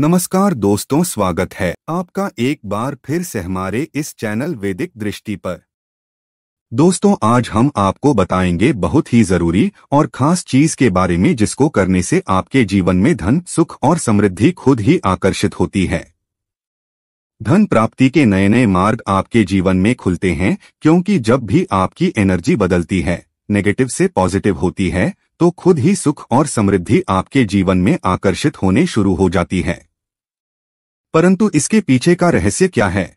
नमस्कार दोस्तों स्वागत है आपका एक बार फिर से हमारे इस चैनल वैदिक दृष्टि पर दोस्तों आज हम आपको बताएंगे बहुत ही जरूरी और खास चीज के बारे में जिसको करने से आपके जीवन में धन सुख और समृद्धि खुद ही आकर्षित होती है धन प्राप्ति के नए नए मार्ग आपके जीवन में खुलते हैं क्योंकि जब भी आपकी एनर्जी बदलती है नेगेटिव से पॉजिटिव होती है तो खुद ही सुख और समृद्धि आपके जीवन में आकर्षित होने शुरू हो जाती है परंतु इसके पीछे का रहस्य क्या है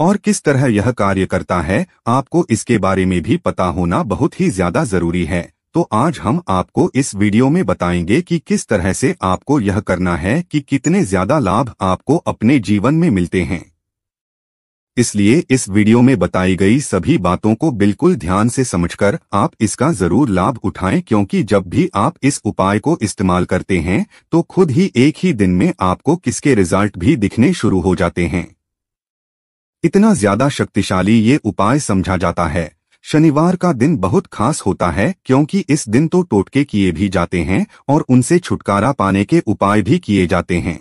और किस तरह यह कार्य करता है आपको इसके बारे में भी पता होना बहुत ही ज्यादा जरूरी है तो आज हम आपको इस वीडियो में बताएंगे कि किस तरह से आपको यह करना है कि कितने ज्यादा लाभ आपको अपने जीवन में मिलते हैं इसलिए इस वीडियो में बताई गई सभी बातों को बिल्कुल ध्यान से समझकर आप इसका जरूर लाभ उठाएं क्योंकि जब भी आप इस उपाय को इस्तेमाल करते हैं तो खुद ही एक ही दिन में आपको किसके रिजल्ट भी दिखने शुरू हो जाते हैं इतना ज्यादा शक्तिशाली ये उपाय समझा जाता है शनिवार का दिन बहुत खास होता है क्योंकि इस दिन तो टोटके किए भी जाते हैं और उनसे छुटकारा पाने के उपाय भी किए जाते हैं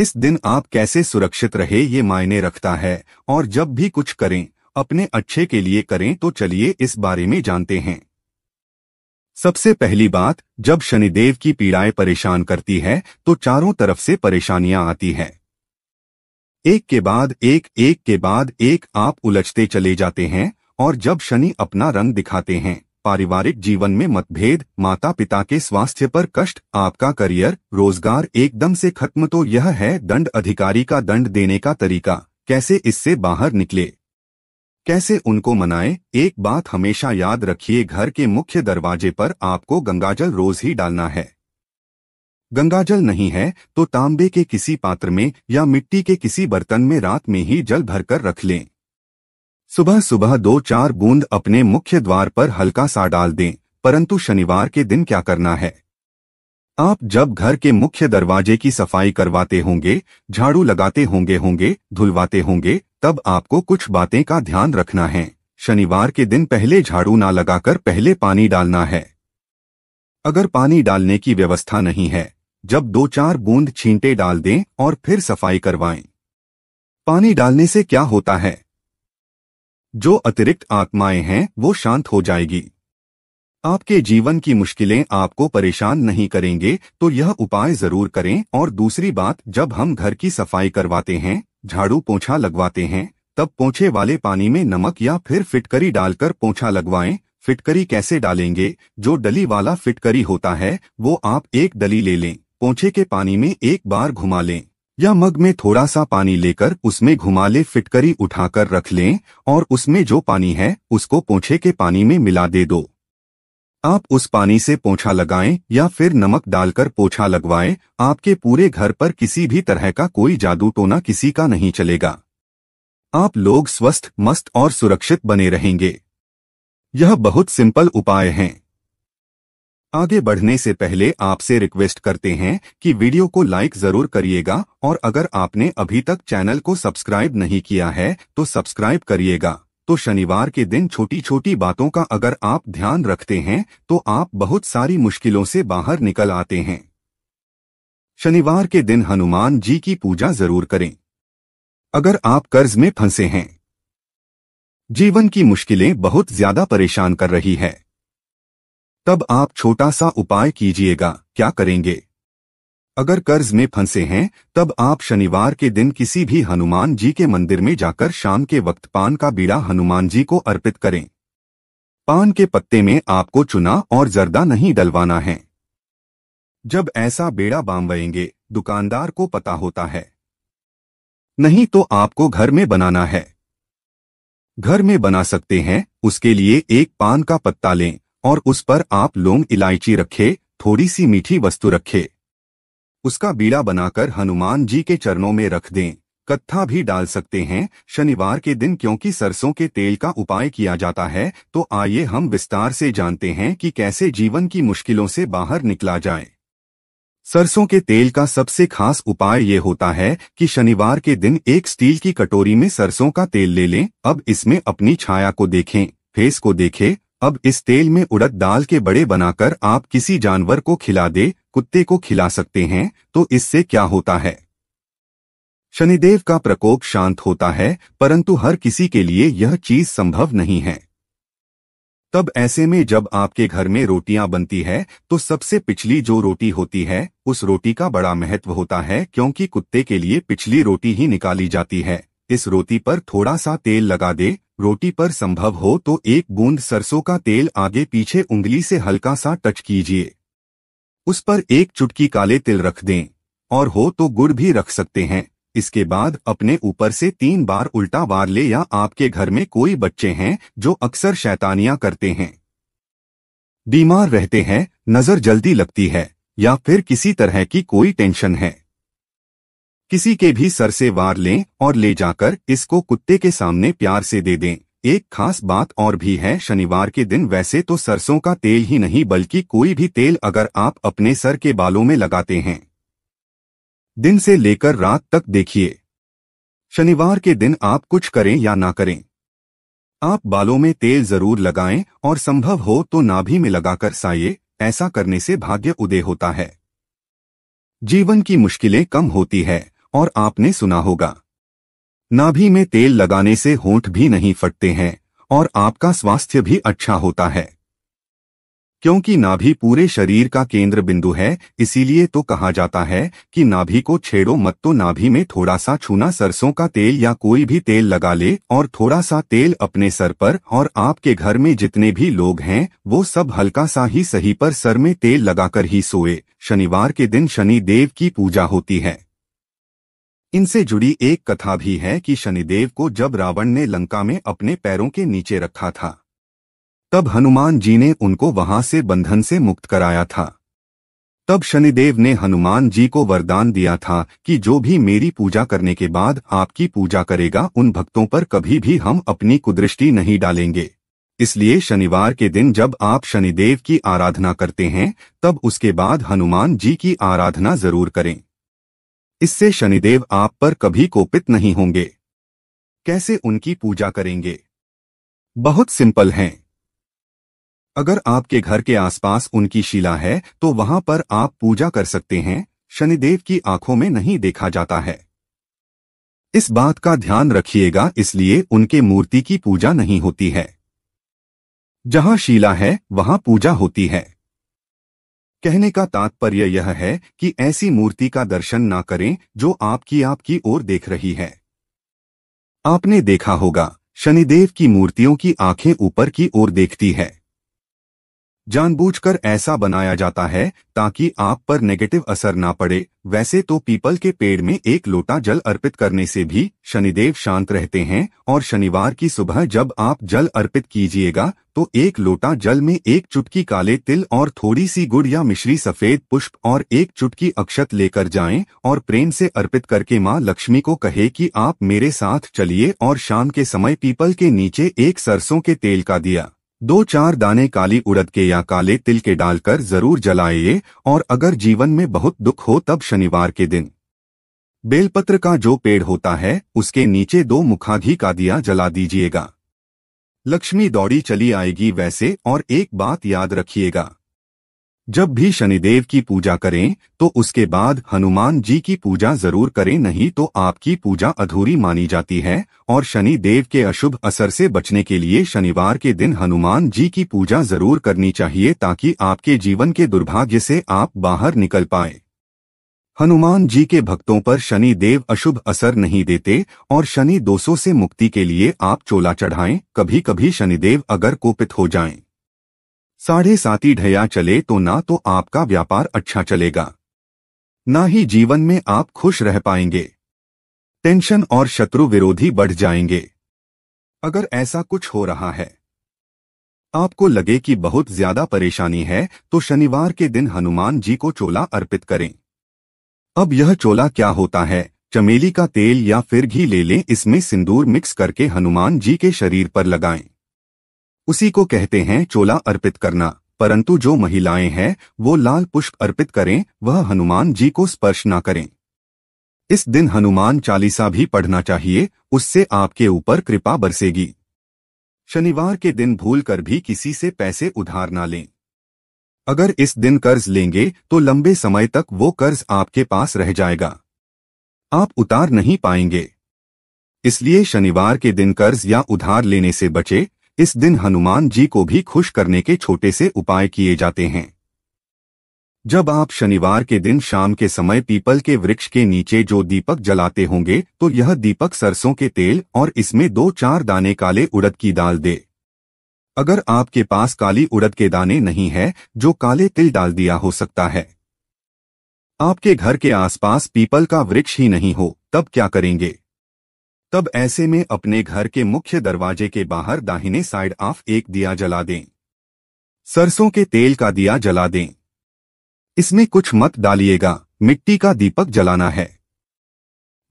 इस दिन आप कैसे सुरक्षित रहे ये मायने रखता है और जब भी कुछ करें अपने अच्छे के लिए करें तो चलिए इस बारे में जानते हैं सबसे पहली बात जब शनिदेव की पीड़ाएं परेशान करती है तो चारों तरफ से परेशानियां आती हैं एक के बाद एक एक के बाद एक आप उलझते चले जाते हैं और जब शनि अपना रंग दिखाते हैं पारिवारिक जीवन में मतभेद माता पिता के स्वास्थ्य पर कष्ट आपका करियर रोजगार एकदम से खत्म तो यह है दंड अधिकारी का दंड देने का तरीका कैसे इससे बाहर निकले कैसे उनको मनाएं एक बात हमेशा याद रखिए घर के मुख्य दरवाजे पर आपको गंगाजल रोज ही डालना है गंगाजल नहीं है तो तांबे के किसी पात्र में या मिट्टी के किसी बर्तन में रात में ही जल भरकर रख लें सुबह सुबह दो चार बूंद अपने मुख्य द्वार पर हल्का सा डाल दें परंतु शनिवार के दिन क्या करना है आप जब घर के मुख्य दरवाजे की सफाई करवाते होंगे झाड़ू लगाते होंगे होंगे धुलवाते होंगे तब आपको कुछ बातें का ध्यान रखना है शनिवार के दिन पहले झाड़ू ना लगाकर पहले पानी डालना है अगर पानी डालने की व्यवस्था नहीं है जब दो चार बूंद छींटे डाल दें और फिर सफाई करवाएं। पानी डालने से क्या होता है जो अतिरिक्त आत्माएं हैं वो शांत हो जाएगी आपके जीवन की मुश्किलें आपको परेशान नहीं करेंगे तो यह उपाय जरूर करें और दूसरी बात जब हम घर की सफाई करवाते हैं झाड़ू पोछा लगवाते हैं तब पोछे वाले पानी में नमक या फिर फिटकरी डालकर पोछा लगवाएं फिटकरी कैसे डालेंगे जो डली वाला फिटकरी होता है वो आप एक डली ले लें पोछे के पानी में एक बार घुमा लें या मग में थोड़ा सा पानी लेकर उसमें घुमा ले फिटकरी उठाकर रख लें और उसमें जो पानी है उसको पोछे के पानी में मिला दे दो आप उस पानी से पोछा लगाएं या फिर नमक डालकर पोछा लगवाएं आपके पूरे घर पर किसी भी तरह का कोई जादू टोना किसी का नहीं चलेगा आप लोग स्वस्थ मस्त और सुरक्षित बने रहेंगे यह बहुत सिंपल उपाय हैं आगे बढ़ने से पहले आपसे रिक्वेस्ट करते हैं कि वीडियो को लाइक जरूर करिएगा और अगर आपने अभी तक चैनल को सब्सक्राइब नहीं किया है तो सब्सक्राइब करिएगा तो शनिवार के दिन छोटी छोटी बातों का अगर आप ध्यान रखते हैं तो आप बहुत सारी मुश्किलों से बाहर निकल आते हैं शनिवार के दिन हनुमान जी की पूजा जरूर करें अगर आप कर्ज में फंसे हैं जीवन की मुश्किलें बहुत ज्यादा परेशान कर रही है तब आप छोटा सा उपाय कीजिएगा क्या करेंगे अगर कर्ज में फंसे हैं तब आप शनिवार के दिन किसी भी हनुमान जी के मंदिर में जाकर शाम के वक्त पान का बीड़ा हनुमान जी को अर्पित करें पान के पत्ते में आपको चुना और जर्दा नहीं डलवाना है जब ऐसा बेड़ा बांबएंगे दुकानदार को पता होता है नहीं तो आपको घर में बनाना है घर में बना सकते हैं उसके लिए एक पान का पत्ता लें और उस पर आप लोग इलायची रखे थोड़ी सी मीठी वस्तु रखे उसका बीड़ा बनाकर हनुमान जी के चरणों में रख दें कत्था भी डाल सकते हैं शनिवार के दिन क्योंकि सरसों के तेल का उपाय किया जाता है तो आइए हम विस्तार से जानते हैं कि कैसे जीवन की मुश्किलों से बाहर निकला जाए सरसों के तेल का सबसे खास उपाय ये होता है कि शनिवार के दिन एक स्टील की कटोरी में सरसों का तेल ले लें अब इसमें अपनी छाया को देखें फेस को देखें अब इस तेल में उड़द दाल के बड़े बनाकर आप किसी जानवर को खिला दे कुत्ते को खिला सकते हैं तो इससे क्या होता है शनिदेव का प्रकोप शांत होता है परंतु हर किसी के लिए यह चीज संभव नहीं है तब ऐसे में जब आपके घर में रोटियां बनती है तो सबसे पिछली जो रोटी होती है उस रोटी का बड़ा महत्व होता है क्योंकि कुत्ते के लिए पिछली रोटी ही निकाली जाती है इस रोटी पर थोड़ा सा तेल लगा दे रोटी पर संभव हो तो एक बूंद सरसों का तेल आगे पीछे उंगली से हल्का सा टच कीजिए उस पर एक चुटकी काले तिल रख दें और हो तो गुड़ भी रख सकते हैं इसके बाद अपने ऊपर से तीन बार उल्टा वार ले या आपके घर में कोई बच्चे हैं जो अक्सर शैतानियां करते हैं बीमार रहते हैं नज़र जल्दी लगती है या फिर किसी तरह की कोई टेंशन है किसी के भी सर से वार लें और ले जाकर इसको कुत्ते के सामने प्यार से दे दें एक खास बात और भी है शनिवार के दिन वैसे तो सरसों का तेल ही नहीं बल्कि कोई भी तेल अगर आप अपने सर के बालों में लगाते हैं दिन से लेकर रात तक देखिए शनिवार के दिन आप कुछ करें या ना करें आप बालों में तेल जरूर लगाएं और संभव हो तो नाभि में लगाकर साइए ऐसा करने से भाग्य उदय होता है जीवन की मुश्किलें कम होती है और आपने सुना होगा नाभि में तेल लगाने से होंठ भी नहीं फटते हैं और आपका स्वास्थ्य भी अच्छा होता है क्योंकि नाभि पूरे शरीर का केंद्र बिंदु है इसीलिए तो कहा जाता है कि नाभि को छेड़ो मत तो नाभि में थोड़ा सा छूना सरसों का तेल या कोई भी तेल लगा ले और थोड़ा सा तेल अपने सर पर और आपके घर में जितने भी लोग हैं वो सब हल्का सा ही सही पर सर में तेल लगाकर ही सोए शनिवार के दिन शनि देव की पूजा होती है इनसे जुड़ी एक कथा भी है कि शनिदेव को जब रावण ने लंका में अपने पैरों के नीचे रखा था तब हनुमान जी ने उनको वहां से बंधन से मुक्त कराया था तब शनिदेव ने हनुमान जी को वरदान दिया था कि जो भी मेरी पूजा करने के बाद आपकी पूजा करेगा उन भक्तों पर कभी भी हम अपनी कुदृष्टि नहीं डालेंगे इसलिए शनिवार के दिन जब आप शनिदेव की आराधना करते हैं तब उसके बाद हनुमान जी की आराधना जरूर करें इससे शनिदेव आप पर कभी कोपित नहीं होंगे कैसे उनकी पूजा करेंगे बहुत सिंपल हैं अगर आपके घर के आसपास उनकी शिला है तो वहां पर आप पूजा कर सकते हैं शनिदेव की आंखों में नहीं देखा जाता है इस बात का ध्यान रखिएगा इसलिए उनके मूर्ति की पूजा नहीं होती है जहां शिला है वहां पूजा होती है कहने का तात्पर्य यह है कि ऐसी मूर्ति का दर्शन ना करें जो आपकी आपकी ओर देख रही है आपने देखा होगा शनिदेव की मूर्तियों की आंखें ऊपर की ओर देखती है जानबूझकर ऐसा बनाया जाता है ताकि आप पर नेगेटिव असर ना पड़े वैसे तो पीपल के पेड़ में एक लोटा जल अर्पित करने से भी शनिदेव शांत रहते हैं और शनिवार की सुबह जब आप जल अर्पित कीजिएगा तो एक लोटा जल में एक चुटकी काले तिल और थोड़ी सी गुड़ या मिश्री सफेद पुष्प और एक चुटकी अक्षत लेकर जाएं और प्रेम से अर्पित करके माँ लक्ष्मी को कहे कि आप मेरे साथ चलिए और शाम के समय पीपल के नीचे एक सरसों के तेल का दिया दो चार दाने काली उड़द के या काले तिल के डालकर जरूर जलाइए और अगर जीवन में बहुत दुख हो तब शनिवार के दिन बेलपत्र का जो पेड़ होता है उसके नीचे दो मुखाधी का दिया जला दीजिएगा लक्ष्मी दौड़ी चली आएगी वैसे और एक बात याद रखिएगा जब भी शनिदेव की पूजा करें तो उसके बाद हनुमान जी की पूजा जरूर करें नहीं तो आपकी पूजा अधूरी मानी जाती है और शनि देव के अशुभ असर से बचने के लिए शनिवार के दिन हनुमान जी की पूजा जरूर करनी चाहिए ताकि आपके जीवन के दुर्भाग्य से आप बाहर निकल पाए हनुमान जी के भक्तों पर शनि देव अशुभ असर नहीं देते और शनि दोषों से मुक्ति के लिए आप चोला चढ़ाएं कभी कभी शनिदेव अगर कोपित हो जाएं साढ़े साती ढया चले तो ना तो आपका व्यापार अच्छा चलेगा ना ही जीवन में आप खुश रह पाएंगे टेंशन और शत्रु विरोधी बढ़ जाएंगे अगर ऐसा कुछ हो रहा है आपको लगे कि बहुत ज्यादा परेशानी है तो शनिवार के दिन हनुमान जी को चोला अर्पित करें अब यह चोला क्या होता है चमेली का तेल या फिर घी ले लें इसमें सिंदूर मिक्स करके हनुमान जी के शरीर पर लगाएं उसी को कहते हैं चोला अर्पित करना परंतु जो महिलाएं हैं वो लाल पुष्प अर्पित करें वह हनुमान जी को स्पर्श ना करें इस दिन हनुमान चालीसा भी पढ़ना चाहिए उससे आपके ऊपर कृपा बरसेगी शनिवार के दिन भूल कर भी किसी से पैसे उधार ना लें अगर इस दिन कर्ज लेंगे तो लंबे समय तक वो कर्ज आपके पास रह जाएगा आप उतार नहीं पाएंगे इसलिए शनिवार के दिन कर्ज या उधार लेने से बचे इस दिन हनुमान जी को भी खुश करने के छोटे से उपाय किए जाते हैं जब आप शनिवार के दिन शाम के समय पीपल के वृक्ष के नीचे जो दीपक जलाते होंगे तो यह दीपक सरसों के तेल और इसमें दो चार दाने काले उड़द की दाल दे अगर आपके पास काली उड़द के दाने नहीं है जो काले तिल डाल दिया हो सकता है आपके घर के आसपास पीपल का वृक्ष ही नहीं हो तब क्या करेंगे तब ऐसे में अपने घर के मुख्य दरवाजे के बाहर दाहिने साइड ऑफ एक दिया जला दें सरसों के तेल का दिया जला दें इसमें कुछ मत डालिएगा मिट्टी का दीपक जलाना है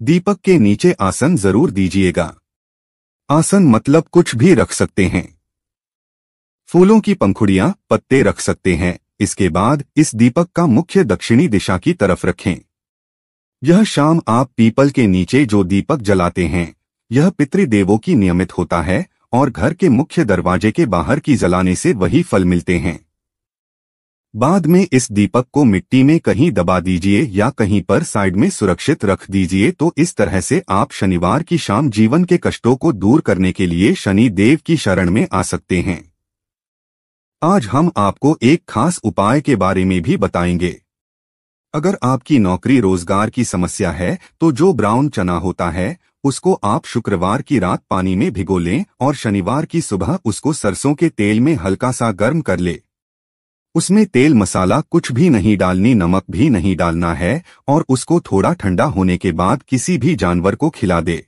दीपक के नीचे आसन जरूर दीजिएगा आसन मतलब कुछ भी रख सकते हैं फूलों की पंखुड़ियां पत्ते रख सकते हैं इसके बाद इस दीपक का मुख्य दक्षिणी दिशा की तरफ रखें यह शाम आप पीपल के नीचे जो दीपक जलाते हैं यह पितृदेवों की नियमित होता है और घर के मुख्य दरवाजे के बाहर की जलाने से वही फल मिलते हैं बाद में इस दीपक को मिट्टी में कहीं दबा दीजिए या कहीं पर साइड में सुरक्षित रख दीजिए तो इस तरह से आप शनिवार की शाम जीवन के कष्टों को दूर करने के लिए शनि देव की शरण में आ सकते हैं आज हम आपको एक खास उपाय के बारे में भी बताएंगे अगर आपकी नौकरी रोजगार की समस्या है तो जो ब्राउन चना होता है उसको आप शुक्रवार की रात पानी में भिगो लें और शनिवार की सुबह उसको सरसों के तेल में हल्का सा गर्म कर ले उसमें तेल मसाला कुछ भी नहीं डालनी नमक भी नहीं डालना है और उसको थोड़ा ठंडा होने के बाद किसी भी जानवर को खिला दे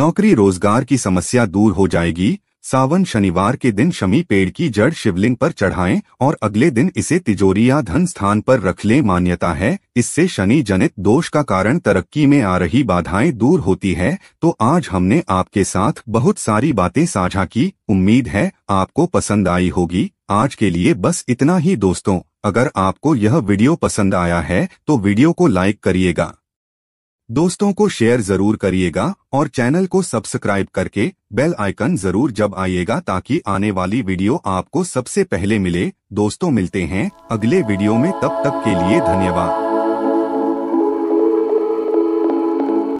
नौकरी रोजगार की समस्या दूर हो जाएगी सावन शनिवार के दिन शमी पेड़ की जड़ शिवलिंग पर चढ़ाएं और अगले दिन इसे तिजोरी या धन स्थान पर रख लें मान्यता है इससे शनि जनित दोष का कारण तरक्की में आ रही बाधाएं दूर होती है तो आज हमने आपके साथ बहुत सारी बातें साझा की उम्मीद है आपको पसंद आई होगी आज के लिए बस इतना ही दोस्तों अगर आपको यह वीडियो पसंद आया है तो वीडियो को लाइक करिएगा दोस्तों को शेयर जरूर करिएगा और चैनल को सब्सक्राइब करके बेल आइकन जरूर जब आइएगा ताकि आने वाली वीडियो आपको सबसे पहले मिले दोस्तों मिलते हैं अगले वीडियो में तब तक के लिए धन्यवाद